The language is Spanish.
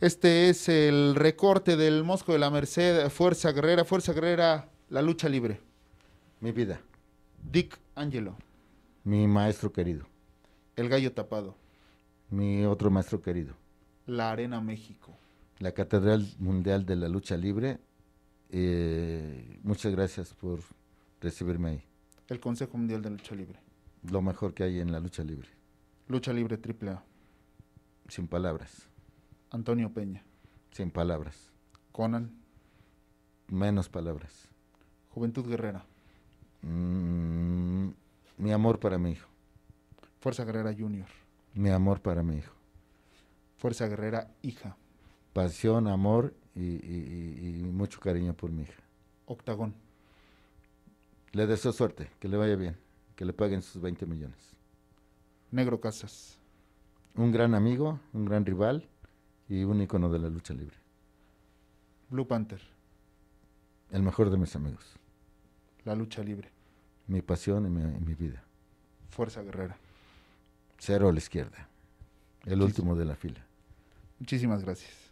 Este es el recorte del Mosco de la Merced, Fuerza Guerrera, Fuerza Guerrera, la lucha libre. Mi vida. Dick Angelo. Mi maestro querido. El Gallo Tapado. Mi otro maestro querido. La Arena México. La Catedral Mundial de la Lucha Libre. Eh, muchas gracias por recibirme ahí. El Consejo Mundial de Lucha Libre. Lo mejor que hay en la lucha libre. Lucha libre triple A. Sin palabras. Antonio Peña. Sin palabras. Conan. Menos palabras. Juventud Guerrera. Mm, mi amor para mi hijo. Fuerza Guerrera Junior. Mi amor para mi hijo. Fuerza Guerrera Hija. Pasión, amor y, y mucho cariño por mi hija. Octagón. Le deseo suerte, que le vaya bien, que le paguen sus 20 millones. Negro Casas. Un gran amigo, un gran rival, y un icono de la lucha libre. Blue Panther. El mejor de mis amigos. La lucha libre. Mi pasión y mi, vida. Fuerza guerrera. Cero a la izquierda. El último de la fila. Muchísimas gracias.